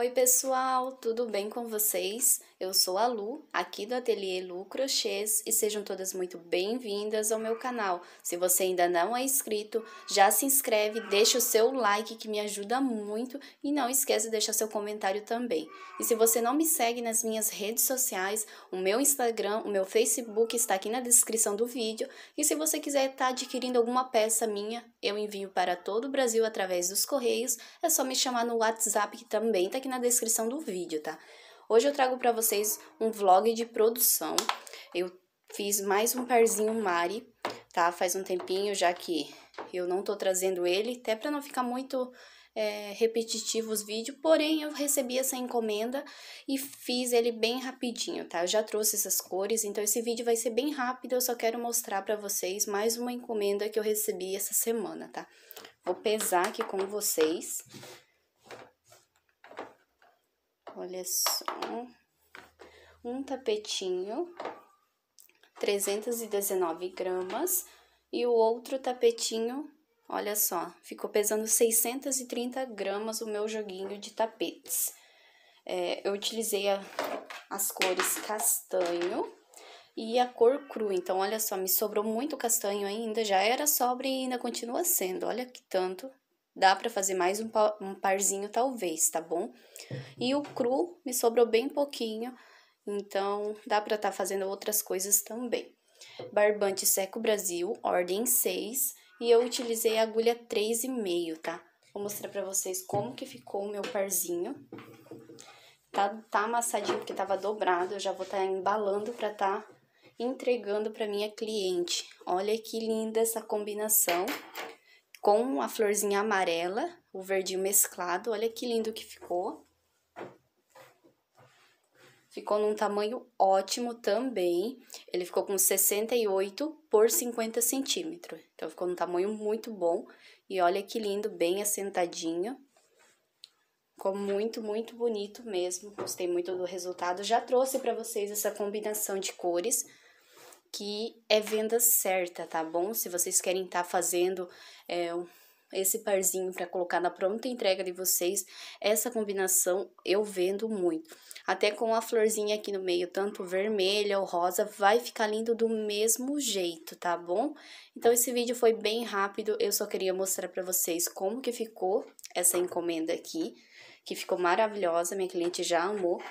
Oi, pessoal, tudo bem com vocês? Eu sou a Lu, aqui do Ateliê Lu Crochês e sejam todas muito bem-vindas ao meu canal. Se você ainda não é inscrito, já se inscreve, deixa o seu like que me ajuda muito e não esqueça de deixar seu comentário também. E se você não me segue nas minhas redes sociais, o meu Instagram, o meu Facebook está aqui na descrição do vídeo e se você quiser estar tá adquirindo alguma peça minha, eu envio para todo o Brasil através dos correios, é só me chamar no WhatsApp que também está aqui na descrição do vídeo, tá? Hoje eu trago para vocês um vlog de produção. Eu fiz mais um parzinho Mari, tá? Faz um tempinho já que eu não tô trazendo ele, até para não ficar muito é, repetitivo os vídeos, porém eu recebi essa encomenda e fiz ele bem rapidinho, tá? Eu já trouxe essas cores, então esse vídeo vai ser bem rápido, eu só quero mostrar para vocês mais uma encomenda que eu recebi essa semana, tá? Vou pesar aqui com vocês. Olha só. Um tapetinho, 319 gramas. E o outro tapetinho, olha só, ficou pesando 630 gramas o meu joguinho de tapetes. É, eu utilizei a, as cores castanho e a cor cru. Então, olha só, me sobrou muito castanho ainda, já era sobre e ainda continua sendo. Olha que tanto Dá para fazer mais um, pa um parzinho, talvez, tá bom? E o cru me sobrou bem pouquinho, então dá para estar tá fazendo outras coisas também. Barbante Seco Brasil, ordem 6, e eu utilizei a agulha 3,5, tá? Vou mostrar para vocês como que ficou o meu parzinho. Tá, tá amassadinho porque tava dobrado, eu já vou estar tá embalando para tá entregando para minha cliente. Olha que linda essa combinação com a florzinha amarela, o verdinho mesclado. Olha que lindo que ficou. Ficou num tamanho ótimo também. Ele ficou com 68 por 50 centímetros. Então, ficou num tamanho muito bom. E olha que lindo, bem assentadinho. Ficou muito, muito bonito mesmo. Gostei muito do resultado. Já trouxe para vocês essa combinação de cores que é venda certa, tá bom? Se vocês querem estar tá fazendo é, esse parzinho para colocar na pronta entrega de vocês, essa combinação eu vendo muito. Até com a florzinha aqui no meio, tanto vermelha ou rosa, vai ficar lindo do mesmo jeito, tá bom? Então, esse vídeo foi bem rápido, eu só queria mostrar para vocês como que ficou essa encomenda aqui, que ficou maravilhosa, minha cliente já amou.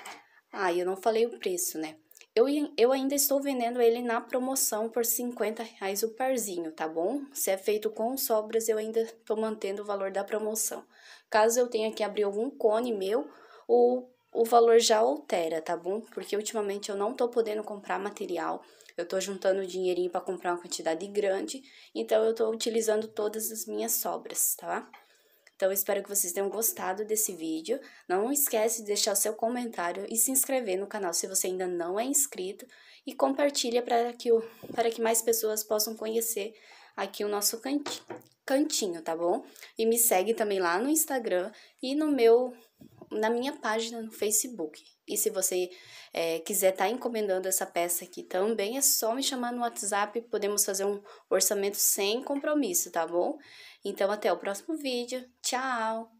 Ah, eu não falei o preço, né? Eu, eu ainda estou vendendo ele na promoção por 50 reais o parzinho, tá bom? Se é feito com sobras, eu ainda estou mantendo o valor da promoção. Caso eu tenha que abrir algum cone meu, o, o valor já altera, tá bom? Porque ultimamente eu não estou podendo comprar material, eu estou juntando dinheirinho para comprar uma quantidade grande, então eu estou utilizando todas as minhas sobras, tá? Então, espero que vocês tenham gostado desse vídeo. Não esquece de deixar o seu comentário e se inscrever no canal se você ainda não é inscrito. E compartilha para que, o, para que mais pessoas possam conhecer aqui o nosso cantinho, cantinho, tá bom? E me segue também lá no Instagram e no meu na minha página no Facebook. E se você é, quiser estar tá encomendando essa peça aqui também, é só me chamar no WhatsApp, podemos fazer um orçamento sem compromisso, tá bom? Então, até o próximo vídeo. Tchau!